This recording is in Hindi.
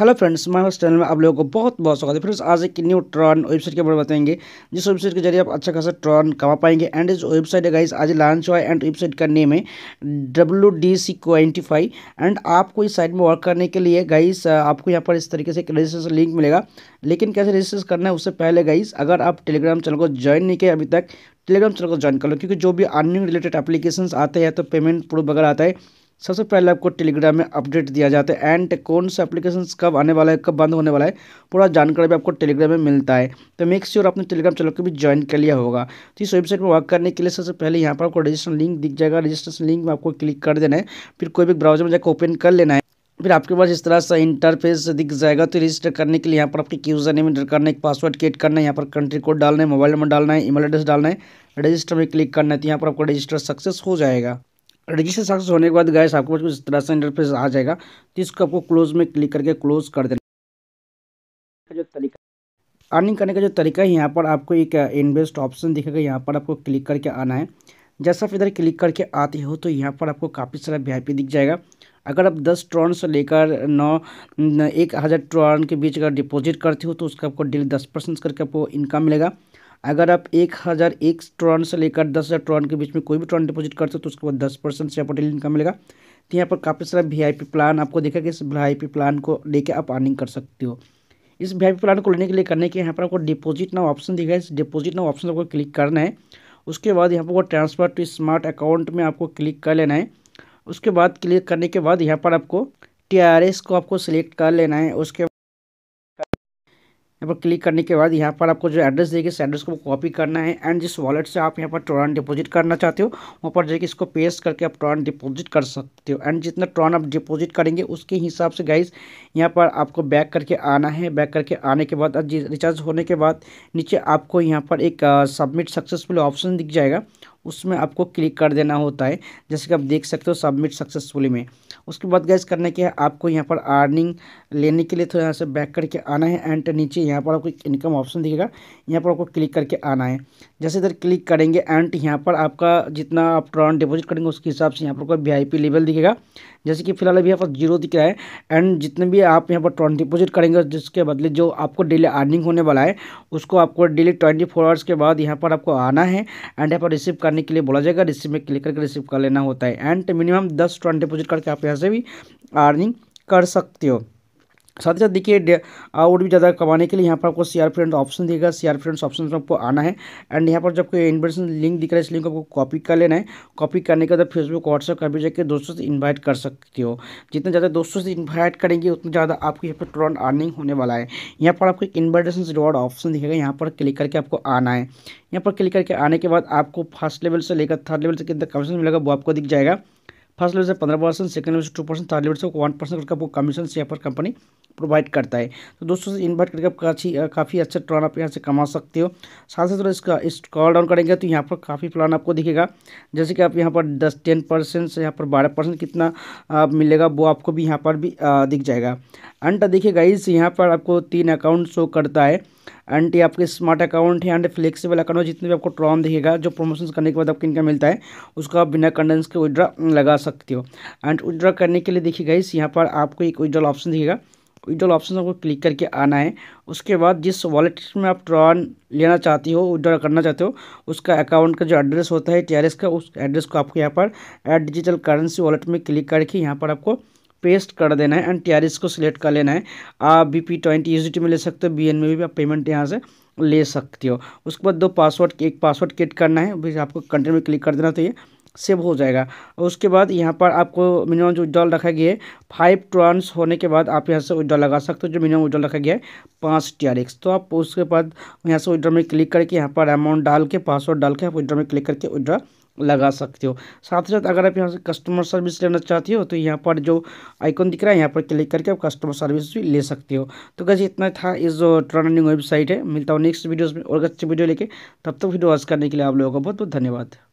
हेलो फ्रेंड्स मैं उस चैनल में आप लोगों को बहुत बहुत स्वागत है फ्रेंड्स आज एक न्यू टर्न वेबसाइट के बारे में बताएंगे जिस वेबसाइट के जरिए आप अच्छा खासा ट्रॉन कमा पाएंगे एंड इस वेबसाइट है गाइज आज लॉन्च हुआ है एंड वेबसाइट का नेम है W D C quantify and आपको इस साइट में वर्क करने के लिए गाइस आपको यहाँ पर इस तरीके से रजिस्ट्रेशन लिंक मिलेगा लेकिन कैसे रजिस्ट्रेशन करना है उससे पहले गाइज अगर आप टेलीग्राम चैनल को ज्वाइन नहीं किया अभी तक टेलीग्राम चैनल को ज्वाइन कर लो क्योंकि जो भी अर्निंग रिलेटेड एप्लीकेशन आते हैं तो पेमेंट प्रूफ वगैरह आता है सबसे पहले आपको टेलीग्राम में अपडेट दिया जाता है एंड कौन सा एप्लीकेशन कब आने वाला है कब बंद होने वाला है पूरा जानकारी भी आपको टेलीग्राम में मिलता है तो मेक श्योर आपने टेलीग्राम चैनल को भी ज्वाइन कर लिया होगा तो इस वेबसाइट पर वर्क करने के लिए सबसे पहले यहाँ पर आपको रजिस्ट्रेशन लिंक दिख जाएगा रजिस्ट्रेशन लिंक में आपको क्लिक कर देना है फिर कोई भी ब्राउजर में जाकर ओपन कर लेना है फिर आपके पास इस तरह से इंटरफेस दिख जाएगा तो रजिस्टर करने के लिए यहाँ पर आपके यूजर नेम एंटर करना है पासवर्ड क्रिएट करना है यहाँ पर कंट्री कोड डालना है मोबाइल नंबर डालना है ईमेल एड्रेस डालना है रजिस्टर में क्लिक करना है तो यहाँ पर आपका रजिस्टर सक्सेस हो जाएगा रजिस्टर सक्सेस होने के बाद गैस आपको इस तरह से इंटरफेस आ जाएगा तो इसको आपको क्लोज में क्लिक करके क्लोज कर देना जो तरीका अर्निंग करने का जो तरीका है यहाँ पर आपको एक इन्वेस्ट uh, ऑप्शन दिखेगा यहाँ पर आपको क्लिक करके आना है जैसा आप इधर क्लिक करके आते हो तो यहाँ पर आपको काफ़ी सारा वी दिख जाएगा अगर आप दस ट्रॉन से लेकर नौ एक हज़ार ट्रॉन के बीच अगर डिपॉजिट करते हो तो उसका आपको डेली दस परसेंट करके आपको इनकम मिलेगा अगर आप एक हज़ार एक ट्रॉन से लेकर दस हज़ार ट्रॉन के बीच में कोई भी ट्रॉन डिपॉजिट करते हो तो उसके बाद दस परसेंट से अपॉर्टेल इनकम मिलेगा तो यहाँ पर काफ़ी सारा पी प्लान आपको देखा कि इस पी प्लान को लेकर आप अर्निंग कर सकते हो इस पी प्लान को लेने के लिए करने के यहाँ पर आपको डिपोजिट ना ऑप्शन दिखा है इस डिपोजिट ना ऑप्शन आपको क्लिक करना है उसके बाद यहाँ पर ट्रांसफ़र टू स्मार्ट अकाउंट में आपको क्लिक कर लेना है उसके बाद क्लिक करने के बाद यहाँ पर आपको टी को आपको सिलेक्ट कर लेना है उसके यहाँ पर क्लिक करने के बाद यहाँ पर आपको जो एड्रेस देगी इस एड्रेस को कॉपी करना है एंड जिस वॉलेट से आप यहाँ पर ट्रॉन डिपॉजिट करना चाहते हो वहाँ पर जाके इसको पेस्ट करके आप ट्रॉन डिपॉजिट कर सकते हो एंड जितना ट्रॉन आप डिपॉजिट करेंगे उसके हिसाब से गाइज यहाँ पर आपको बैक करके आना है बैक करके आने के बाद रिचार्ज होने के बाद नीचे आपको यहाँ पर एक सबमिट सक्सेसफुल ऑप्शन दिख जाएगा उसमें आपको क्लिक कर देना होता है जैसे कि आप देख सकते हो सबमिट सक्सेसफुली में उसके बाद गैस करने के आपको यहाँ पर अर्निंग लेने के लिए तो यहाँ से बैक करके आना है एंड नीचे यहाँ पर आपको एक इनकम ऑप्शन दिखेगा यहाँ पर आपको क्लिक करके आना है जैसे इधर क्लिक करेंगे एंड यहाँ पर आपका जितना आप ट्रॉन डिपोजिट करेंगे उसके हिसाब से यहाँ पर कोई वी लेवल दिखेगा जैसे कि फिलहाल अभी यहाँ पर जीरो दिख रहा है एंड जितने भी आप यहाँ पर ट्वेंटी डिपोजिट करेंगे जिसके बदले जो आपको डेली अर्निंग होने वाला है उसको आपको डेली ट्वेंटी फोर आवर्स के बाद यहाँ पर आपको आना है एंड यहाँ पर रिसीव करने के लिए बोला जाएगा रिसीव में क्लिक करके रिसीव कर लेना होता है एंड मिनिमम दस ट्वेंटी डिपोजिट करके आप यहाँ से भी अर्निंग कर सकते हो साथ ही साथ देखिए आउट भी ज़्यादा कमाने के लिए यहाँ पर आपको सी आर फ्रेंड ऑप्शन देगा सी आर फ्रेंड्स ऑप्शन में आपको आना है एंड यहाँ पर जब कोई इन्विटेशन लिंक दिख रहा है इस लिंक को आपको कॉपी कर लेना है कॉपी करने के बाद फेसबुक व्हाट्सएप का भी जाकर दोस्तों से इन्वाइट कर सकते हो जितना ज़्यादा दोस्तों से इन्वाइट करेंगे उतना ज़्यादा आपके यहाँ पर तुरंत अर्निंग होने वाला है यहाँ पर आपको एक इन्विटेशन रिवॉर्ड ऑप्शन दिखेगा यहाँ पर क्लिक करके आपको आना है यहाँ पर क्लिक करके आने के बाद आपको फर्स्ट लेवल से लेकर थर्ड लेवल से कितना कमीशन मिलेगा वो आपको दिख जाएगा फर्स्ट लेवल से पंद्रह परसेंट सेकंड लेवल से टू परसेंट थर्ड लेवल से वन परसेंट करके आपको कमीशन से यहाँ पर कंपनी प्रोवाइड करता है तो दोस्तों से इन्वर्ट करके आप काफ़ी काफ़ी अच्छा प्लान आप यहाँ से कमा सकते हो साथ ही साथ इसका कॉल डाउन करेंगे तो यहाँ पर काफ़ी प्लान आपको दिखेगा जैसे कि आप यहाँ पर दस टेन परसेंट से यहाँ पर बारह परसेंट कितना आप मिलेगा वो आपको भी यहाँ पर भी दिख जाएगा अंट देखिए इस यहाँ पर आपको तीन अकाउंट शो करता है एंड ये आपके स्मार्ट अकाउंट है एंड फ्लेक्सिबल अकाउंट जितने भी आपको ट्रॉन दिखेगा जो प्रमोशन करने के बाद आपको इनकम मिलता है उसको आप बिना कंडेंस के विड्रा लगा सकते हो एंड विड्रा करने के लिए देखिए गाइस यहाँ पर आपको एक विड्रॉल ऑप्शन दिखेगा विड्रॉल ऑप्शन को क्लिक करके आना है उसके बाद जिस वॉलेट में आप ड्रॉन लेना चाहती हो विड्रॉ करना चाहते हो उसका अकाउंट का जो एड्रेस होता है टी का उस एड्रेस को आपको यहाँ पर एड डिजिटल करेंसी वॉलेट में क्लिक करके यहाँ पर आपको पेस्ट कर देना है एंड टी को सिलेक्ट कर लेना है आप बी पी ट्वेंटी यू में ले सकते हो बी में भी आप पेमेंट यहाँ से ले सकते हो उसके बाद दो पासवर्ड एक पासवर्ड क्रिएट करना है फिर आपको कंटेंट में क्लिक कर देना तो सेव हो जाएगा उसके बाद यहाँ पर आपको मिनिमम जो उज्जवल रखा गया है फाइव ट्रांस होने के बाद आप यहाँ से उज्जवल लगा सकते हो जो मिनिमम उज्जवल रखा गया है पाँच टी तो आप उसके बाद यहाँ से उज्जवल में क्लिक करके यहाँ पर अमाउंट डाल के पासवर्ड डाल के आप उज्जवल में क्लिक करके उज्जवल लगा सकते हो साथ ही साथ अगर आप यहाँ से कस्टमर सर्विस लेना चाहते हो तो यहाँ पर जो आइकन दिख रहा है यहाँ पर क्लिक करके आप कस्टमर सर्विस भी ले सकते हो तो कैसे इतना था इस जो ट्रनिंग वेबसाइट है मिलता हूँ नेक्स्ट वीडियोज़ में और अच्छे वीडियो लेके तब तक तो वीडियो आज करने के लिए आप लोगों का बहुत बहुत धन्यवाद